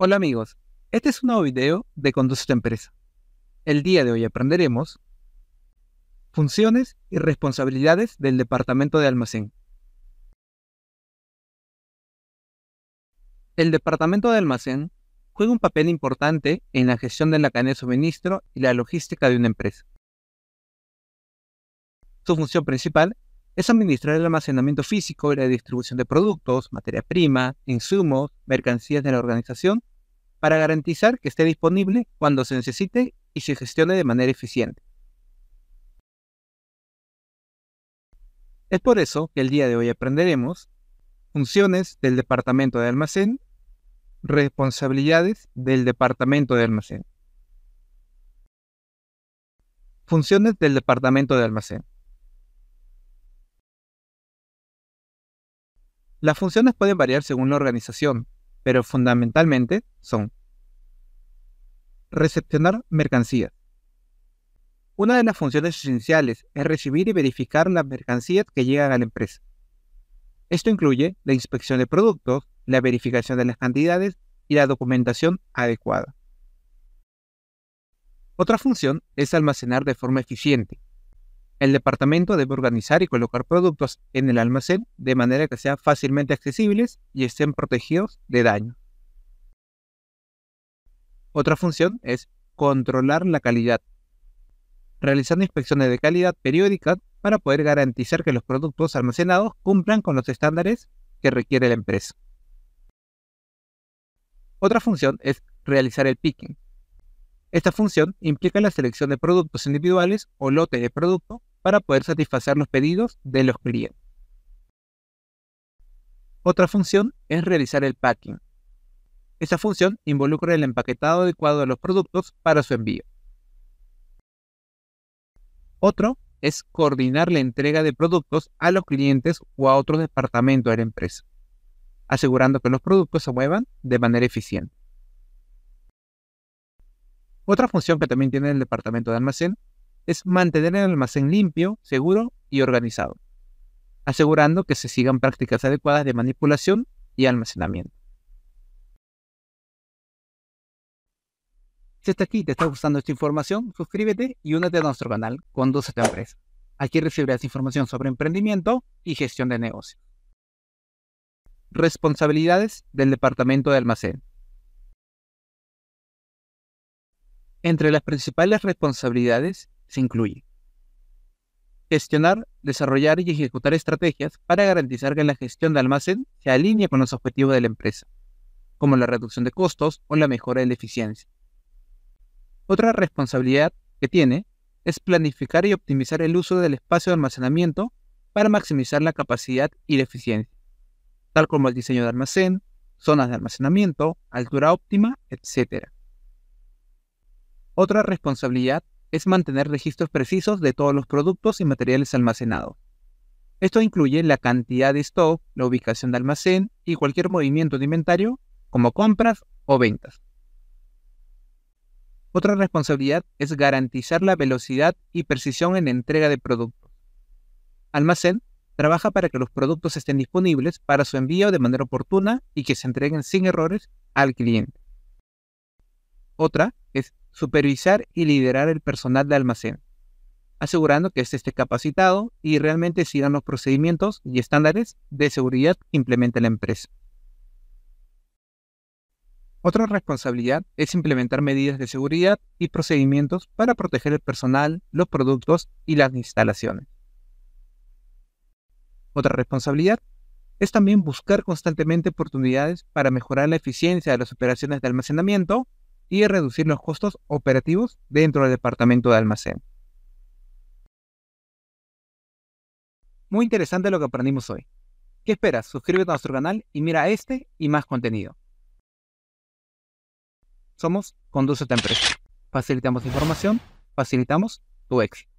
Hola amigos, este es un nuevo video de Conduce tu empresa. El día de hoy aprenderemos funciones y responsabilidades del departamento de almacén. El departamento de almacén juega un papel importante en la gestión de la cadena de suministro y la logística de una empresa. Su función principal es administrar el almacenamiento físico y la distribución de productos, materia prima, insumos, mercancías de la organización, para garantizar que esté disponible cuando se necesite y se gestione de manera eficiente. Es por eso que el día de hoy aprenderemos funciones del departamento de almacén, responsabilidades del departamento de almacén. Funciones del departamento de almacén. Las funciones pueden variar según la organización, pero fundamentalmente son recepcionar mercancías. Una de las funciones esenciales es recibir y verificar las mercancías que llegan a la empresa. Esto incluye la inspección de productos, la verificación de las cantidades y la documentación adecuada. Otra función es almacenar de forma eficiente. El departamento debe organizar y colocar productos en el almacén de manera que sean fácilmente accesibles y estén protegidos de daño. Otra función es controlar la calidad, realizando inspecciones de calidad periódicas para poder garantizar que los productos almacenados cumplan con los estándares que requiere la empresa. Otra función es realizar el picking. Esta función implica la selección de productos individuales o lote de producto para poder satisfacer los pedidos de los clientes. Otra función es realizar el packing. Esta función involucra el empaquetado adecuado de los productos para su envío. Otro es coordinar la entrega de productos a los clientes o a otros departamentos de la empresa, asegurando que los productos se muevan de manera eficiente. Otra función que también tiene el departamento de almacén es mantener el almacén limpio, seguro y organizado, asegurando que se sigan prácticas adecuadas de manipulación y almacenamiento. Si hasta aquí te está gustando esta información, suscríbete y únete a nuestro canal con tu empresa. Aquí recibirás información sobre emprendimiento y gestión de negocios. Responsabilidades del Departamento de Almacén. Entre las principales responsabilidades se incluye. Gestionar, desarrollar y ejecutar estrategias para garantizar que la gestión de almacén se alinee con los objetivos de la empresa, como la reducción de costos o la mejora de la eficiencia. Otra responsabilidad que tiene es planificar y optimizar el uso del espacio de almacenamiento para maximizar la capacidad y la eficiencia, tal como el diseño de almacén, zonas de almacenamiento, altura óptima, etc. Otra responsabilidad es mantener registros precisos de todos los productos y materiales almacenados. Esto incluye la cantidad de stock, la ubicación de almacén y cualquier movimiento de inventario, como compras o ventas. Otra responsabilidad es garantizar la velocidad y precisión en entrega de productos. Almacén trabaja para que los productos estén disponibles para su envío de manera oportuna y que se entreguen sin errores al cliente. Otra es supervisar y liderar el personal de almacén, asegurando que éste esté capacitado y realmente sigan los procedimientos y estándares de seguridad que implementa la empresa. Otra responsabilidad es implementar medidas de seguridad y procedimientos para proteger el personal, los productos y las instalaciones. Otra responsabilidad es también buscar constantemente oportunidades para mejorar la eficiencia de las operaciones de almacenamiento y reducir los costos operativos dentro del departamento de almacén. Muy interesante lo que aprendimos hoy. ¿Qué esperas? Suscríbete a nuestro canal y mira este y más contenido. Somos Conduce tu empresa. Facilitamos información, facilitamos tu éxito.